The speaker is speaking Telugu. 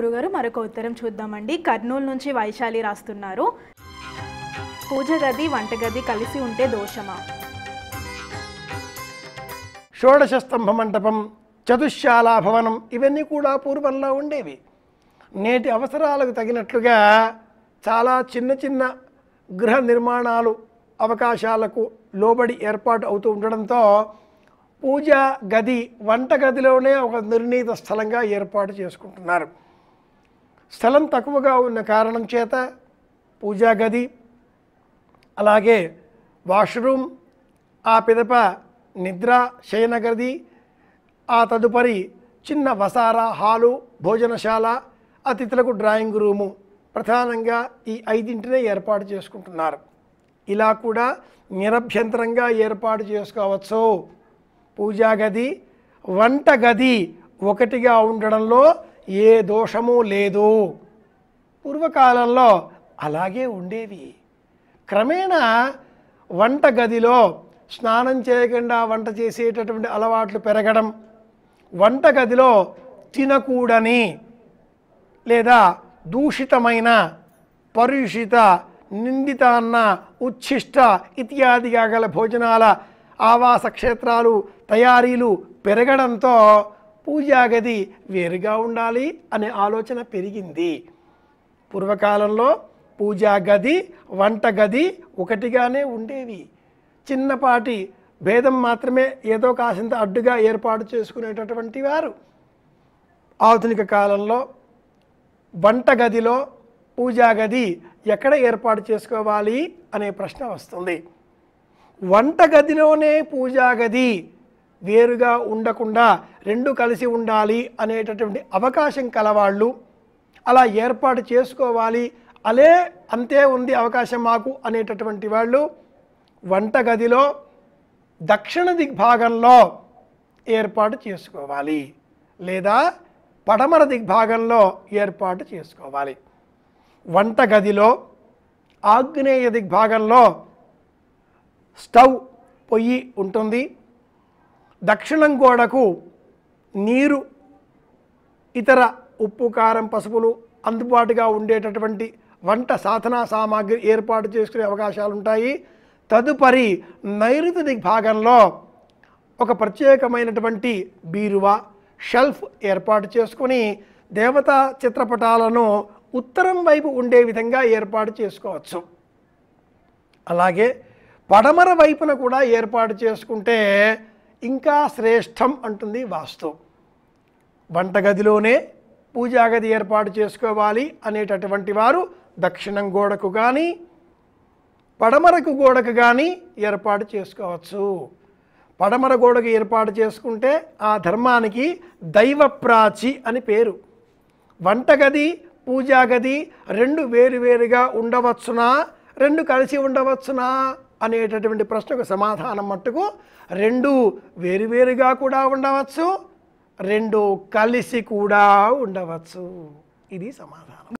గురుగారు మరొక ఉత్తరం చూద్దామండి కర్నూలు నుంచి వైశాలి రాస్తున్నారు పూజ గది వంటగది కలిసి ఉంటే దోషమా స్తంభ మంటపం చతుశాల భవనం ఇవన్నీ కూడా పూర్వంలో ఉండేవి నేటి అవసరాలకు తగినట్లుగా చాలా చిన్న చిన్న గృహ నిర్మాణాలు అవకాశాలకు లోబడి ఏర్పాటు అవుతూ ఉండడంతో పూజ గది వంటగదిలోనే ఒక నిర్ణీత స్థలంగా ఏర్పాటు చేసుకుంటున్నారు స్థలం తక్కువగా ఉన్న కారణం చేత పూజా గది అలాగే వాష్రూమ్ ఆ పిదప నిద్ర శయన గది ఆ తదుపరి చిన్న వసార హాలు భోజనశాల అతిథులకు డ్రాయింగ్ రూము ప్రధానంగా ఈ ఐదింటినే ఏర్పాటు చేసుకుంటున్నారు ఇలా కూడా నిరభ్యంతరంగా ఏర్పాటు చేసుకోవచ్చు పూజా గది వంట గది ఒకటిగా ఉండడంలో ఏ దోషము లేదు పూర్వకాలంలో అలాగే ఉండేవి క్రమేణా వంటగదిలో స్నానం చేయకుండా వంట చేసేటటువంటి అలవాట్లు పెరగడం వంటగదిలో తినకూడని లేదా దూషితమైన పరుషిత నిందిత అన్న ఉచ్ఛిష్ట ఇత్యాదిగా గల భోజనాల ఆవాస క్షేత్రాలు తయారీలు పెరగడంతో పూజాగది వేరుగా ఉండాలి అనే ఆలోచన పెరిగింది పూర్వకాలంలో పూజాగది వంటగది ఒకటిగానే ఉండేవి చిన్నపాటి భేదం మాత్రమే ఏదో కాసింత అడ్డుగా ఏర్పాటు చేసుకునేటటువంటి వారు ఆధునిక కాలంలో వంటగదిలో పూజాగది ఎక్కడ ఏర్పాటు చేసుకోవాలి అనే ప్రశ్న వస్తుంది వంటగదిలోనే పూజాగది వేరుగా ఉండకుండా రెండు కలిసి ఉండాలి అనేటటువంటి అవకాశం కలవాళ్ళు అలా ఏర్పాటు చేసుకోవాలి అలే అంతే ఉంది అవకాశం మాకు అనేటటువంటి వాళ్ళు వంటగదిలో దక్షిణ దిగ్భాగంలో ఏర్పాటు చేసుకోవాలి లేదా పడమర దిగ్భాగంలో ఏర్పాటు చేసుకోవాలి వంటగదిలో ఆగ్నేయ దిగ్భాగంలో స్టవ్ పొయ్యి ఉంటుంది దక్షిణం గోడకు నీరు ఇతర ఉప్పు కారం పసుపులు అందుబాటుగా ఉండేటటువంటి వంట సాధనా సామాగ్రి ఏర్పాటు చేసుకునే అవకాశాలు ఉంటాయి తదుపరి నైరుతి భాగంలో ఒక ప్రత్యేకమైనటువంటి బీరువా షెల్ఫ్ ఏర్పాటు చేసుకొని దేవతా చిత్రపటాలను ఉత్తరం వైపు ఉండే విధంగా ఏర్పాటు చేసుకోవచ్చు అలాగే పడమర వైపున కూడా ఏర్పాటు చేసుకుంటే ఇంకా శ్రేష్టం అంటుంది వాస్తవం వంటగదిలోనే పూజాగది ఏర్పాటు చేసుకోవాలి అనేటటువంటి వారు దక్షిణం గోడకు కానీ పడమరకు గోడకు కానీ ఏర్పాటు చేసుకోవచ్చు పడమర గోడకు ఏర్పాటు చేసుకుంటే ఆ ధర్మానికి దైవప్రాచి అని పేరు వంటగది పూజాగది రెండు వేరువేరుగా ఉండవచ్చునా రెండు కలిసి ఉండవచ్చునా అనేటటువంటి ప్రశ్నకు సమాధానం మట్టుకు రెండు వేరువేరుగా కూడా ఉండవచ్చు రెండు కలిసి కూడా ఉండవచ్చు ఇది సమాధానం